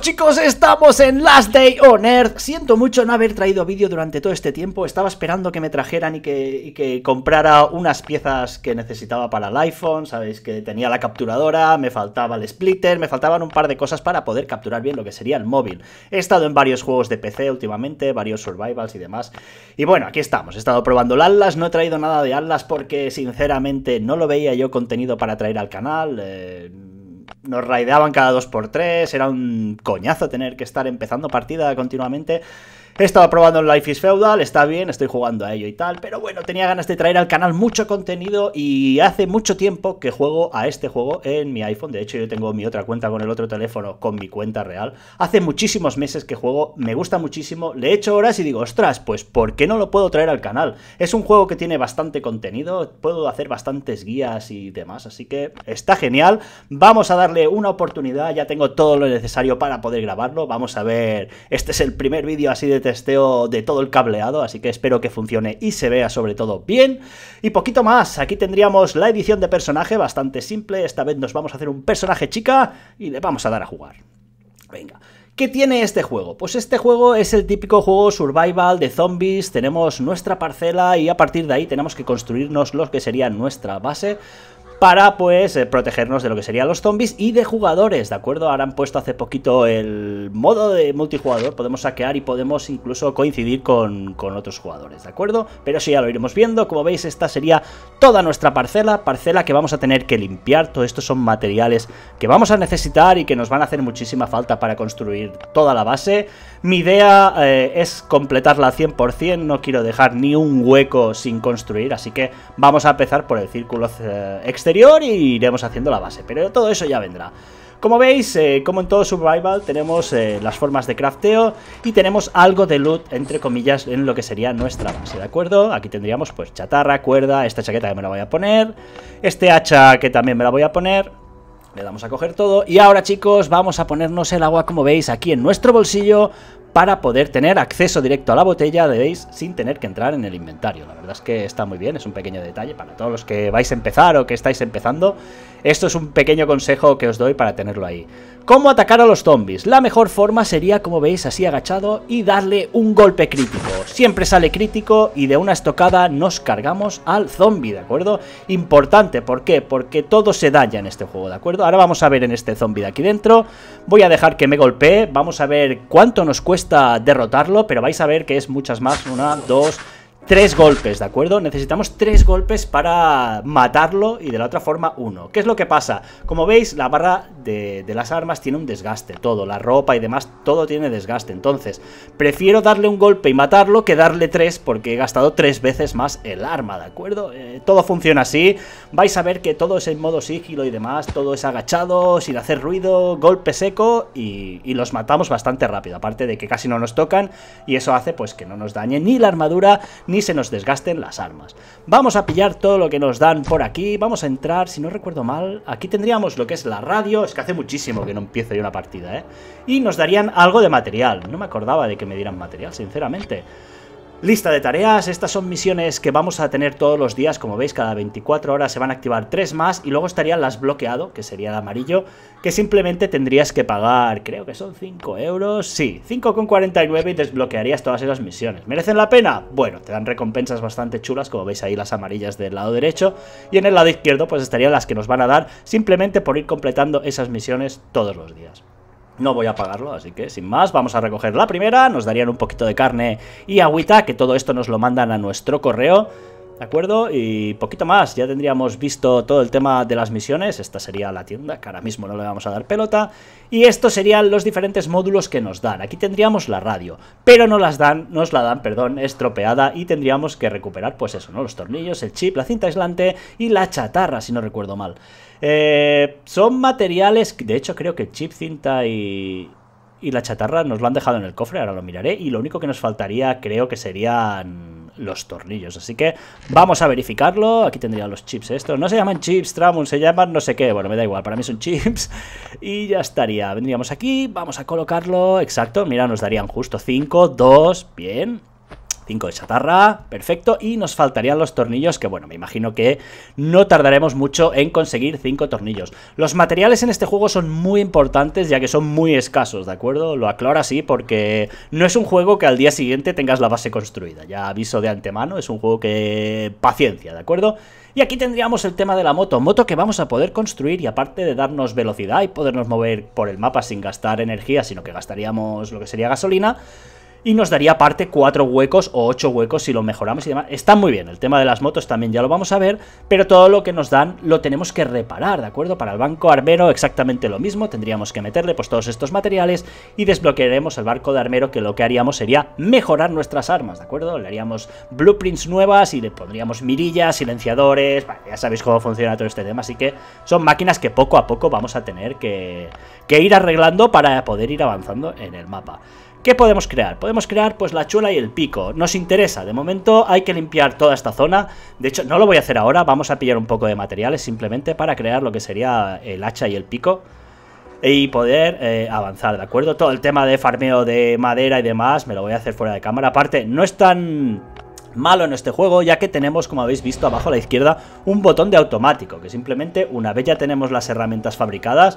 chicos, estamos en Last Day on Earth Siento mucho no haber traído vídeo durante todo este tiempo Estaba esperando que me trajeran y que, y que, comprara unas piezas que necesitaba para el iPhone Sabéis que tenía la capturadora, me faltaba el splitter Me faltaban un par de cosas para poder capturar bien lo que sería el móvil He estado en varios juegos de PC últimamente, varios survivals y demás Y bueno, aquí estamos, he estado probando el Atlas No he traído nada de Atlas porque sinceramente no lo veía yo contenido para traer al canal eh nos raideaban cada dos por tres, era un coñazo tener que estar empezando partida continuamente. He estado probando en Life is Feudal, está bien, estoy jugando a ello y tal, pero bueno, tenía ganas de traer al canal mucho contenido y hace mucho tiempo que juego a este juego en mi iPhone. De hecho, yo tengo mi otra cuenta con el otro teléfono, con mi cuenta real. Hace muchísimos meses que juego, me gusta muchísimo, le he hecho horas y digo, ostras, pues ¿por qué no lo puedo traer al canal? Es un juego que tiene bastante contenido, puedo hacer bastantes guías y demás, así que está genial. Vamos a darle una oportunidad, ya tengo todo lo necesario para poder grabarlo. Vamos a ver, este es el primer vídeo así de testeo de todo el cableado, así que espero que funcione y se vea sobre todo bien. Y poquito más, aquí tendríamos la edición de personaje, bastante simple, esta vez nos vamos a hacer un personaje chica y le vamos a dar a jugar. Venga. ¿Qué tiene este juego? Pues este juego es el típico juego survival de zombies, tenemos nuestra parcela y a partir de ahí tenemos que construirnos lo que sería nuestra base para pues eh, protegernos de lo que serían los zombies y de jugadores, ¿de acuerdo? Ahora han puesto hace poquito el modo de multijugador, podemos saquear y podemos incluso coincidir con, otros jugadores, ¿de acuerdo? Pero eso ya lo iremos viendo, como veis esta sería toda nuestra parcela, parcela que vamos a tener que limpiar, todo esto son materiales que vamos a necesitar y que nos van a hacer muchísima falta para construir toda la base. Mi idea eh, es completarla al 100%, no quiero dejar ni un hueco sin construir, así que vamos a empezar por el círculo eh, exterior y iremos haciendo la base, pero todo eso ya vendrá. Como veis, eh, como en todo Survival, tenemos eh, las formas de crafteo y tenemos algo de loot, entre comillas, en lo que sería nuestra base, ¿de acuerdo? Aquí tendríamos pues chatarra, cuerda, esta chaqueta que me la voy a poner, este hacha que también me la voy a poner, le damos a coger todo y ahora chicos vamos a ponernos el agua como veis aquí en nuestro bolsillo para poder tener acceso directo a la botella de sin tener que entrar en el inventario. La verdad es que está muy bien, es un pequeño detalle para todos los que vais a empezar o que estáis empezando esto es un pequeño consejo que os doy para tenerlo ahí. ¿Cómo atacar a los zombies? La mejor forma sería, como veis, así agachado y darle un golpe crítico. Siempre sale crítico y de una estocada nos cargamos al zombie, ¿de acuerdo? Importante, ¿por qué? Porque todo se daña en este juego, ¿de acuerdo? Ahora vamos a ver en este zombie de aquí dentro. Voy a dejar que me golpee, vamos a ver cuánto nos cuesta derrotarlo, pero vais a ver que es muchas más. Una, dos, tres golpes, ¿de acuerdo? Necesitamos tres golpes para matarlo y de la otra forma uno. ¿Qué es lo que pasa? Como veis, la barra de, las armas tiene un desgaste, todo, la ropa y demás, todo tiene desgaste. Entonces, prefiero darle un golpe y matarlo que darle tres porque he gastado tres veces más el arma, ¿de acuerdo? Eh, todo funciona así, vais a ver que todo es en modo sigilo y demás, todo es agachado, sin hacer ruido, golpe seco y, y los matamos bastante rápido, aparte de que casi no nos tocan y eso hace pues que no nos dañe ni la armadura ni se nos desgasten las armas. Vamos a pillar todo lo que nos dan por aquí, vamos a entrar, si no recuerdo mal, aquí tendríamos lo que es la radio, es que hace muchísimo que no empiezo yo una partida, ¿eh? Y nos darían algo de material, no me acordaba de que me dieran material, sinceramente. Lista de tareas, estas son misiones que vamos a tener todos los días, como veis cada 24 horas se van a activar 3 más y luego estarían las bloqueado, que sería el amarillo, que simplemente tendrías que pagar, creo que son 5 euros, sí, 5,49 y desbloquearías todas esas misiones. ¿Merecen la pena? Bueno, te dan recompensas bastante chulas, como veis ahí las amarillas del lado derecho y en el lado izquierdo pues estarían las que nos van a dar simplemente por ir completando esas misiones todos los días. No voy a pagarlo, así que sin más, vamos a recoger la primera, nos darían un poquito de carne y agüita, que todo esto nos lo mandan a nuestro correo ¿De acuerdo? Y poquito más, ya tendríamos visto todo el tema de las misiones, esta sería la tienda, que ahora mismo no le vamos a dar pelota, y estos serían los diferentes módulos que nos dan. Aquí tendríamos la radio, pero no las dan, nos la dan, perdón, estropeada y tendríamos que recuperar, pues eso, ¿no? Los tornillos, el chip, la cinta aislante y la chatarra, si no recuerdo mal. Eh, son materiales, de hecho creo que el chip, cinta y, y la chatarra nos lo han dejado en el cofre, ahora lo miraré, y lo único que nos faltaría creo que serían los tornillos. Así que vamos a verificarlo. Aquí tendrían los chips estos. No se llaman chips, Tramon se llaman no sé qué. Bueno, me da igual, para mí son chips. Y ya estaría. Vendríamos aquí, vamos a colocarlo. Exacto, mira, nos darían justo 5, 2, bien. 5 de chatarra, perfecto. Y nos faltarían los tornillos, que bueno, me imagino que no tardaremos mucho en conseguir 5 tornillos. Los materiales en este juego son muy importantes, ya que son muy escasos, ¿de acuerdo? Lo aclaro así porque no es un juego que al día siguiente tengas la base construida. Ya aviso de antemano, es un juego que... paciencia, ¿de acuerdo? Y aquí tendríamos el tema de la moto, moto que vamos a poder construir y aparte de darnos velocidad y podernos mover por el mapa sin gastar energía, sino que gastaríamos lo que sería gasolina, y nos daría parte cuatro huecos o ocho huecos si lo mejoramos y demás. Está muy bien, el tema de las motos también ya lo vamos a ver, pero todo lo que nos dan lo tenemos que reparar, ¿de acuerdo? Para el banco armero exactamente lo mismo, tendríamos que meterle pues todos estos materiales y desbloquearemos el barco de armero que lo que haríamos sería mejorar nuestras armas, ¿de acuerdo? Le haríamos blueprints nuevas y le pondríamos mirillas, silenciadores, ya sabéis cómo funciona todo este tema, así que son máquinas que poco a poco vamos a tener que, que ir arreglando para poder ir avanzando en el mapa. ¿Qué podemos crear? Podemos crear pues la chula y el pico, nos interesa, de momento hay que limpiar toda esta zona, de hecho no lo voy a hacer ahora, vamos a pillar un poco de materiales simplemente para crear lo que sería el hacha y el pico y poder eh, avanzar, ¿de acuerdo? Todo el tema de farmeo de madera y demás me lo voy a hacer fuera de cámara, aparte no es tan malo en este juego ya que tenemos como habéis visto abajo a la izquierda un botón de automático que simplemente una vez ya tenemos las herramientas fabricadas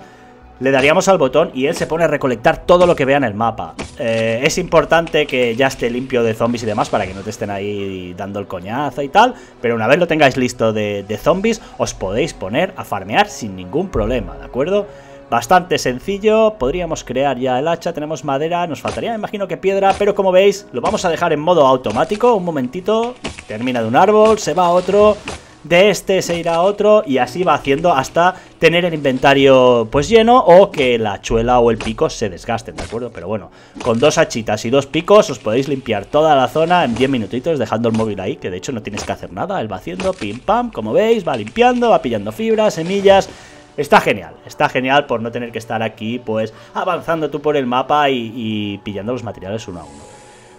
le daríamos al botón y él se pone a recolectar todo lo que vea en el mapa. Eh, es importante que ya esté limpio de zombies y demás para que no te estén ahí dando el coñazo y tal, pero una vez lo tengáis listo de, de zombies, os podéis poner a farmear sin ningún problema, ¿de acuerdo? Bastante sencillo, podríamos crear ya el hacha, tenemos madera, nos faltaría imagino que piedra, pero como veis lo vamos a dejar en modo automático, un momentito, termina de un árbol, se va a otro, de este se irá a otro y así va haciendo hasta tener el inventario pues lleno o que la chuela o el pico se desgasten, ¿de acuerdo? Pero bueno, con dos hachitas y dos picos os podéis limpiar toda la zona en 10 minutitos dejando el móvil ahí, que de hecho no tienes que hacer nada, él va haciendo pim pam, como veis, va limpiando, va pillando fibras, semillas... Está genial, está genial por no tener que estar aquí pues avanzando tú por el mapa y pillando los materiales uno a uno.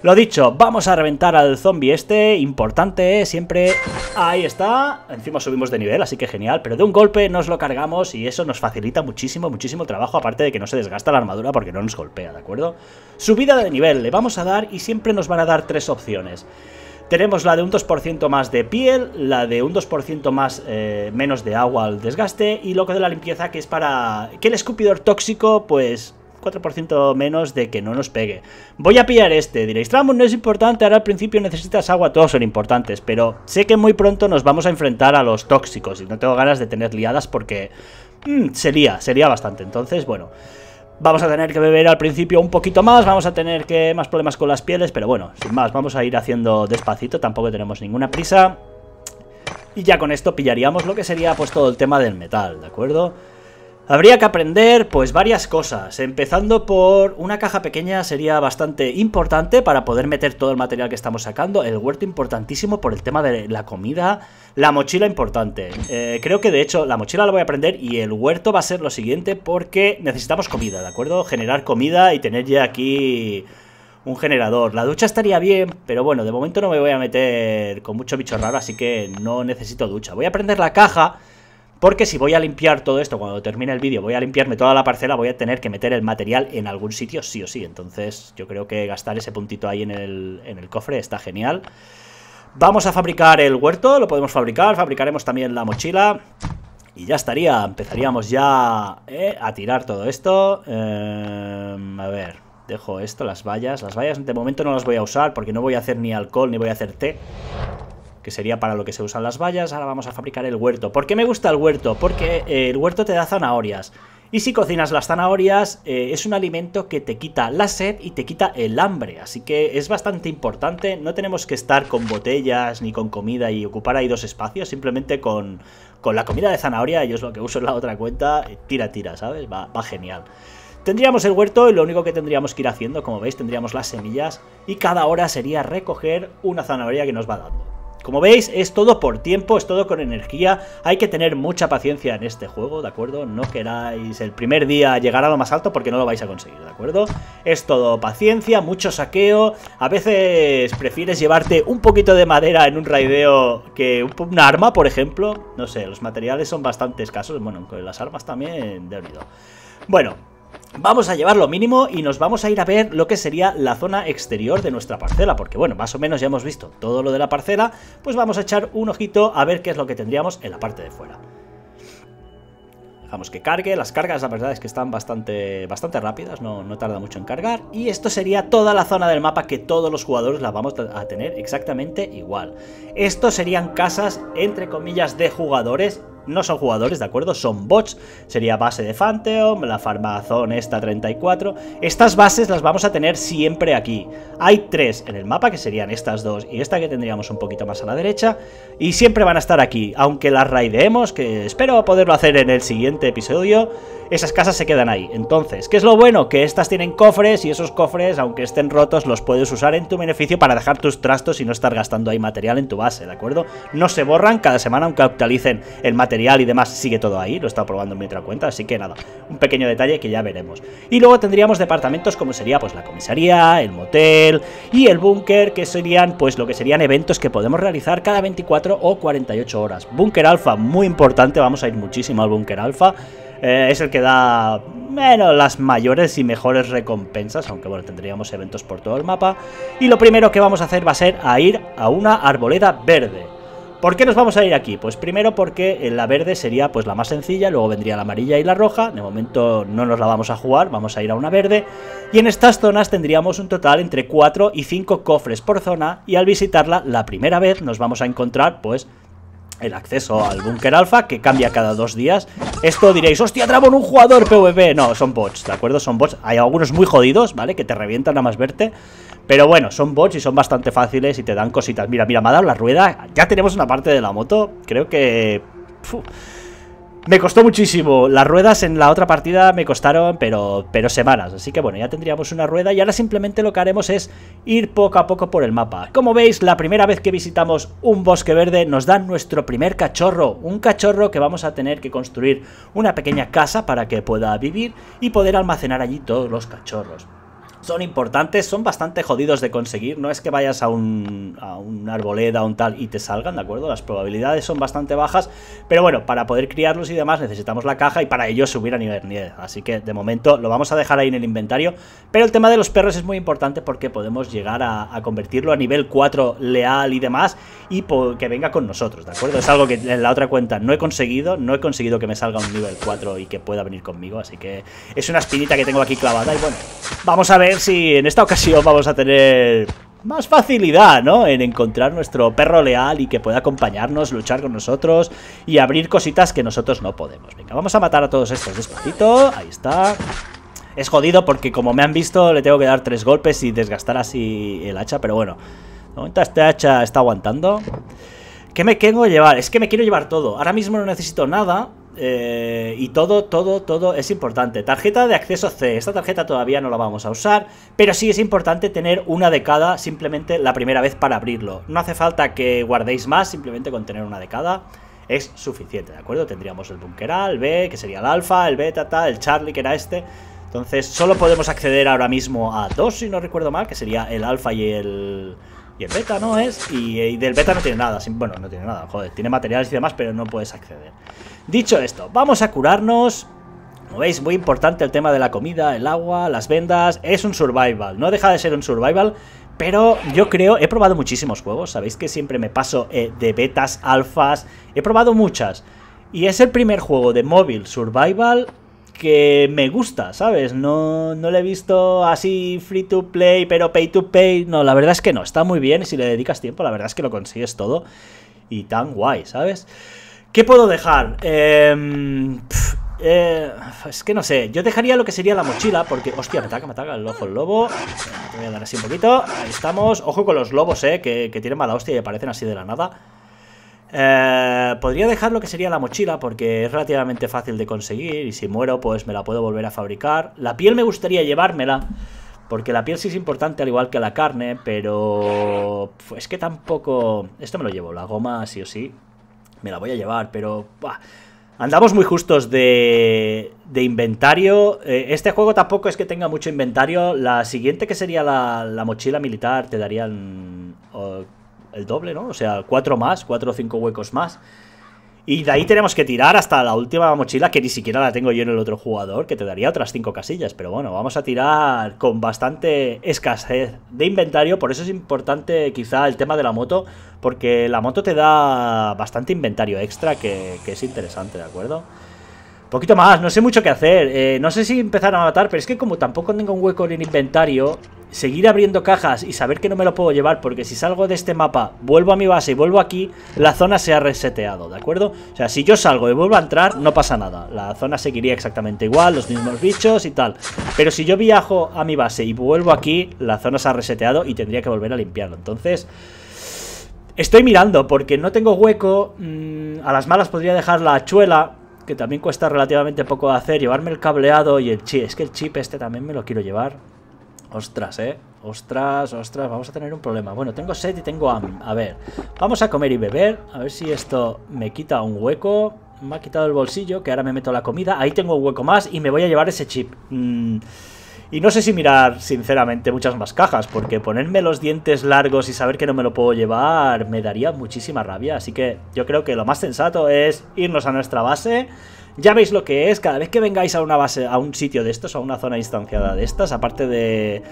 Lo dicho, vamos a reventar al zombie este, importante, siempre... Ahí está, encima subimos de nivel, así que genial, pero de un golpe nos lo cargamos y eso nos facilita muchísimo, muchísimo trabajo, aparte de que no se desgasta la armadura porque no nos golpea, ¿de acuerdo? Subida de nivel, le vamos a dar y siempre nos van a dar tres opciones. Tenemos la de un 2% más de piel, la de un 2% más eh, menos de agua al desgaste y que de la limpieza que es para que el escupidor tóxico pues 4% menos de que no nos pegue. Voy a pillar este, diréis, tramo no es importante, ahora al principio necesitas agua, todos son importantes, pero sé que muy pronto nos vamos a enfrentar a los tóxicos y no tengo ganas de tener liadas porque mmm, sería, sería bastante, entonces bueno... Vamos a tener que beber al principio un poquito más, vamos a tener que más problemas con las pieles, pero bueno, sin más, vamos a ir haciendo despacito, tampoco tenemos ninguna prisa. Y ya con esto pillaríamos lo que sería pues todo el tema del metal, ¿de acuerdo? Habría que aprender pues varias cosas, empezando por una caja pequeña sería bastante importante para poder meter todo el material que estamos sacando, el huerto importantísimo por el tema de la comida, la mochila importante, eh, creo que de hecho la mochila la voy a aprender y el huerto va a ser lo siguiente porque necesitamos comida, ¿de acuerdo? Generar comida y tener ya aquí un generador, la ducha estaría bien, pero bueno, de momento no me voy a meter con mucho bicho raro, así que no necesito ducha, voy a prender la caja porque si voy a limpiar todo esto, cuando termine el vídeo, voy a limpiarme toda la parcela, voy a tener que meter el material en algún sitio sí o sí. Entonces yo creo que gastar ese puntito ahí en el, cofre está genial. Vamos a fabricar el huerto, lo podemos fabricar, fabricaremos también la mochila y ya estaría, empezaríamos ya eh, a tirar todo esto. Em, a ver, dejo esto, las vallas. Las vallas de momento no las voy a usar porque no voy a hacer ni alcohol ni voy a hacer té que sería para lo que se usan las vallas. Ahora vamos a fabricar el huerto. ¿Por qué me gusta el huerto? Porque eh, el huerto te da zanahorias. Y si cocinas las zanahorias, eh, es un alimento que te quita la sed y te quita el hambre. Así que es bastante importante. No tenemos que estar con botellas ni con comida y ocupar ahí dos espacios. Simplemente con, la comida de zanahoria, yo es lo que uso en la otra cuenta, eh, tira, tira, ¿sabes? Va, va genial. Tendríamos el huerto y lo único que tendríamos que ir haciendo, como veis, tendríamos las semillas y cada hora sería recoger una zanahoria que nos va dando. Como veis, es todo por tiempo, es todo con energía, hay que tener mucha paciencia en este juego, ¿de acuerdo? No queráis el primer día llegar a lo más alto porque no lo vais a conseguir, ¿de acuerdo? Es todo paciencia, mucho saqueo, a veces prefieres llevarte un poquito de madera en un raideo que un arma, por ejemplo, no sé, los materiales son bastante escasos, bueno, con las armas también de olvido. Bueno, Vamos a llevar lo mínimo y nos vamos a ir a ver lo que sería la zona exterior de nuestra parcela, porque bueno, más o menos ya hemos visto todo lo de la parcela, pues vamos a echar un ojito a ver qué es lo que tendríamos en la parte de fuera. Dejamos que cargue, las cargas la verdad es que están bastante, bastante rápidas, no, no tarda mucho en cargar. Y esto sería toda la zona del mapa que todos los jugadores la vamos a tener exactamente igual. Esto serían casas, entre comillas, de jugadores no son jugadores, ¿de acuerdo? Son bots, sería base de Phantom, la Farmazón esta 34. Estas bases las vamos a tener siempre aquí. Hay tres en el mapa, que serían estas dos y esta que tendríamos un poquito más a la derecha, y siempre van a estar aquí, aunque las raideemos, que espero poderlo hacer en el siguiente episodio, esas casas se quedan ahí. Entonces, ¿qué es lo bueno? Que estas tienen cofres y esos cofres, aunque estén rotos, los puedes usar en tu beneficio para dejar tus trastos y no estar gastando ahí material en tu base, ¿de acuerdo? No se borran, cada semana aunque actualicen el material y demás sigue todo ahí, lo he estado probando en mi otra cuenta, así que nada, un pequeño detalle que ya veremos. Y luego tendríamos departamentos como sería pues la comisaría, el motel y el búnker, que serían pues lo que serían eventos que podemos realizar cada 24 o 48 horas. Búnker alfa, muy importante, vamos a ir muchísimo al búnker alfa. Eh, es el que da bueno, las mayores y mejores recompensas, aunque bueno, tendríamos eventos por todo el mapa. Y lo primero que vamos a hacer va a ser a ir a una arboleda verde. ¿Por qué nos vamos a ir aquí? Pues primero porque eh, la verde sería pues la más sencilla, luego vendría la amarilla y la roja. De momento no nos la vamos a jugar, vamos a ir a una verde. Y en estas zonas tendríamos un total entre 4 y 5 cofres por zona y al visitarla la primera vez nos vamos a encontrar pues el acceso al búnker alfa que cambia cada dos días. Esto diréis, hostia, Dragon, un jugador PvP. No, son bots, ¿de acuerdo? Son bots. Hay algunos muy jodidos, ¿vale? Que te revientan a más verte. Pero bueno, son bots y son bastante fáciles y te dan cositas. Mira, mira, me ha dado la rueda. Ya tenemos una parte de la moto. Creo que... Me costó muchísimo. Las ruedas en la otra partida me costaron, pero, pero semanas. Así que bueno, ya tendríamos una rueda y ahora simplemente lo que haremos es ir poco a poco por el mapa. Como veis, la primera vez que visitamos un bosque verde nos dan nuestro primer cachorro. Un cachorro que vamos a tener que construir una pequeña casa para que pueda vivir y poder almacenar allí todos los cachorros son importantes, son bastante jodidos de conseguir. No es que vayas a un, a un arboleda o un tal y te salgan, ¿de acuerdo? Las probabilidades son bastante bajas, pero bueno, para poder criarlos y demás necesitamos la caja y para ello subir a nivel 10. Así que de momento lo vamos a dejar ahí en el inventario. Pero el tema de los perros es muy importante porque podemos llegar a, convertirlo a nivel 4 leal y demás y que venga con nosotros, ¿de acuerdo? Es algo que en la otra cuenta no he conseguido, no he conseguido que me salga un nivel 4 y que pueda venir conmigo, así que es una espinita que tengo aquí clavada y bueno, vamos a ver si en esta ocasión vamos a tener más facilidad, ¿no? En encontrar nuestro perro leal y que pueda acompañarnos, luchar con nosotros y abrir cositas que nosotros no podemos. Venga, vamos a matar a todos estos despacito. Ahí está. Es jodido porque como me han visto le tengo que dar tres golpes y desgastar así el hacha, pero bueno. De momento este hacha está aguantando. ¿Qué me tengo que llevar? Es que me quiero llevar todo. Ahora mismo no necesito nada, eh, y todo, todo, todo es importante. Tarjeta de acceso C. Esta tarjeta todavía no la vamos a usar, pero sí es importante tener una de cada simplemente la primera vez para abrirlo. No hace falta que guardéis más, simplemente con tener una de cada es suficiente, ¿de acuerdo? Tendríamos el Bunker A, el B, que sería el Alfa, el Beta, tal, el Charlie, que era este. Entonces, solo podemos acceder ahora mismo a dos, si no recuerdo mal, que sería el Alfa y el... Y el beta no es, y, del beta no tiene nada, bueno, no tiene nada, joder, tiene materiales y demás, pero no puedes acceder. Dicho esto, vamos a curarnos. Como veis, muy importante el tema de la comida, el agua, las vendas. Es un survival, no deja de ser un survival, pero yo creo, he probado muchísimos juegos, sabéis que siempre me paso eh, de betas, alfas, he probado muchas. Y es el primer juego de móvil survival que me gusta, ¿sabes? No, no lo he visto así free to play, pero pay to pay. No, la verdad es que no, está muy bien. y Si le dedicas tiempo, la verdad es que lo consigues todo. Y tan guay, ¿sabes? ¿Qué puedo dejar? Em, eh, es que no sé. Yo dejaría lo que sería la mochila, porque... Hostia, me ataca, me ataca el ojo el lobo. Eh, te voy a dar así un poquito. Ahí estamos. Ojo con los lobos, eh, que, tienen mala hostia y aparecen así de la nada. Eh, podría dejar lo que sería la mochila porque es relativamente fácil de conseguir y si muero pues me la puedo volver a fabricar. La piel me gustaría llevármela porque la piel sí es importante al igual que la carne, pero es que tampoco... Esto me lo llevo, la goma sí o sí me la voy a llevar, pero... Andamos muy justos de, de, inventario. Eh, este juego tampoco es que tenga mucho inventario. La siguiente, que sería la, la mochila militar, te darían oh, el doble, ¿no? O sea, cuatro más, cuatro o cinco huecos más. Y de ahí tenemos que tirar hasta la última mochila, que ni siquiera la tengo yo en el otro jugador, que te daría otras cinco casillas. Pero bueno, vamos a tirar con bastante escasez de inventario, por eso es importante quizá el tema de la moto, porque la moto te da bastante inventario extra que, que es interesante, ¿de acuerdo? Poquito más, no sé mucho qué hacer. Eh, no sé si empezar a matar, pero es que como tampoco tengo un hueco en el inventario, seguir abriendo cajas y saber que no me lo puedo llevar, porque si salgo de este mapa, vuelvo a mi base y vuelvo aquí, la zona se ha reseteado, ¿de acuerdo? O sea, si yo salgo y vuelvo a entrar, no pasa nada. La zona seguiría exactamente igual, los mismos bichos y tal. Pero si yo viajo a mi base y vuelvo aquí, la zona se ha reseteado y tendría que volver a limpiarlo. Entonces... Estoy mirando porque no tengo hueco, mm, a las malas podría dejar la hachuela, que también cuesta relativamente poco hacer, llevarme el cableado y el chip. Es que el chip este también me lo quiero llevar. Ostras, eh. Ostras, ostras, vamos a tener un problema. Bueno, tengo sed y tengo hambre. A ver, vamos a comer y beber. A ver si esto me quita un hueco. Me ha quitado el bolsillo, que ahora me meto la comida. Ahí tengo un hueco más y me voy a llevar ese chip. Mmm... Y no sé si mirar, sinceramente, muchas más cajas, porque ponerme los dientes largos y saber que no me lo puedo llevar me daría muchísima rabia. Así que yo creo que lo más sensato es irnos a nuestra base. Ya veis lo que es, cada vez que vengáis a una base, a un sitio de estos, a una zona distanciada de estas, aparte de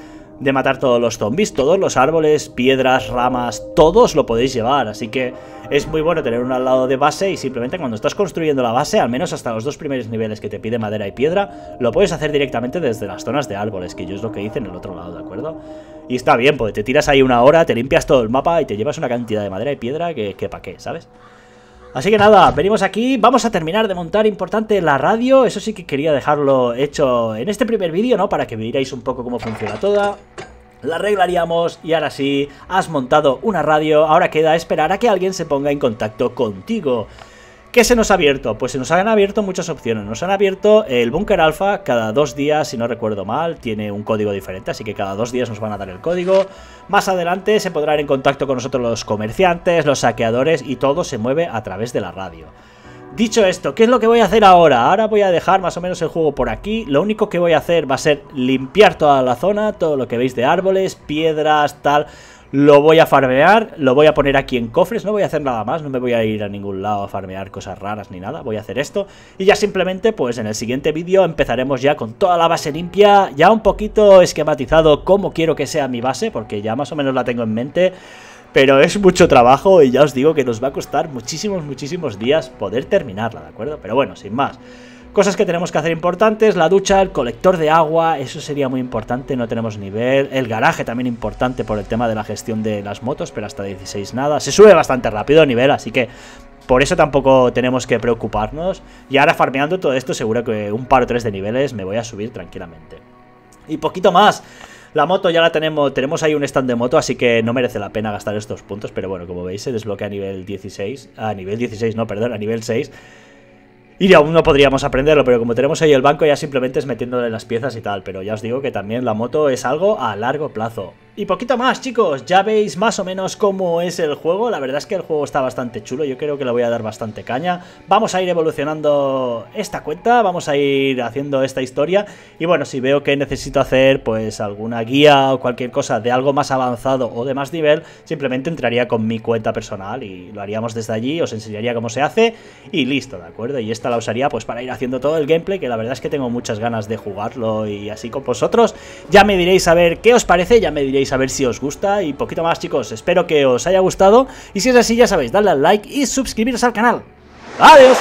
de matar todos los zombies, todos los árboles, piedras, ramas, todos lo podéis llevar, así que es muy bueno tener uno al lado de base y simplemente cuando estás construyendo la base, al menos hasta los dos primeros niveles que te pide madera y piedra, lo puedes hacer directamente desde las zonas de árboles, que yo es lo que hice en el otro lado, ¿de acuerdo? Y está bien, porque te tiras ahí una hora, te limpias todo el mapa y te llevas una cantidad de madera y piedra que, que pa' qué, ¿sabes? Así que nada, venimos aquí, vamos a terminar de montar importante la radio, eso sí que quería dejarlo hecho en este primer vídeo, ¿no? Para que veáis un poco cómo funciona toda la arreglaríamos y ahora sí, has montado una radio, ahora queda esperar a que alguien se ponga en contacto contigo. ¿Qué se nos ha abierto? Pues se nos han abierto muchas opciones. Nos han abierto el búnker alfa cada dos días, si no recuerdo mal, tiene un código diferente, así que cada dos días nos van a dar el código. Más adelante se podrán en contacto con nosotros los comerciantes, los saqueadores y todo se mueve a través de la radio. Dicho esto, ¿qué es lo que voy a hacer ahora? Ahora voy a dejar más o menos el juego por aquí. Lo único que voy a hacer va a ser limpiar toda la zona, todo lo que veis de árboles, piedras, tal. Lo voy a farmear, lo voy a poner aquí en cofres, no voy a hacer nada más, no me voy a ir a ningún lado a farmear cosas raras ni nada, voy a hacer esto. Y ya simplemente, pues en el siguiente vídeo empezaremos ya con toda la base limpia, ya un poquito esquematizado cómo quiero que sea mi base, porque ya más o menos la tengo en mente. Pero es mucho trabajo y ya os digo que nos va a costar muchísimos, muchísimos días poder terminarla, ¿de acuerdo? Pero bueno, sin más. Cosas que tenemos que hacer importantes, la ducha, el colector de agua, eso sería muy importante, no tenemos nivel. El garaje también importante por el tema de la gestión de las motos, pero hasta 16 nada. Se sube bastante rápido el nivel, así que por eso tampoco tenemos que preocuparnos. Y ahora farmeando todo esto, seguro que un par o tres de niveles me voy a subir tranquilamente. Y poquito más. La moto ya la tenemos, tenemos ahí un stand de moto, así que no merece la pena gastar estos puntos, pero bueno, como veis se desbloquea a nivel 16, a nivel 16 no, perdón, a nivel 6 y aún no podríamos aprenderlo, pero como tenemos ahí el banco ya simplemente es metiéndole las piezas y tal. Pero ya os digo que también la moto es algo a largo plazo. Y poquito más, chicos. Ya veis más o menos cómo es el juego. La verdad es que el juego está bastante chulo. Yo creo que le voy a dar bastante caña. Vamos a ir evolucionando esta cuenta. Vamos a ir haciendo esta historia. Y bueno, si veo que necesito hacer pues alguna guía o cualquier cosa de algo más avanzado o de más nivel, simplemente entraría con mi cuenta personal y lo haríamos desde allí. Os enseñaría cómo se hace y listo, ¿de acuerdo? Y esta la usaría pues para ir haciendo todo el gameplay, que la verdad es que tengo muchas ganas de jugarlo y así con vosotros. Ya me diréis a ver qué os parece, ya me diréis a ver si os gusta y poquito más chicos, espero que os haya gustado y si es así ya sabéis, darle al like y suscribiros al canal. ¡Adiós!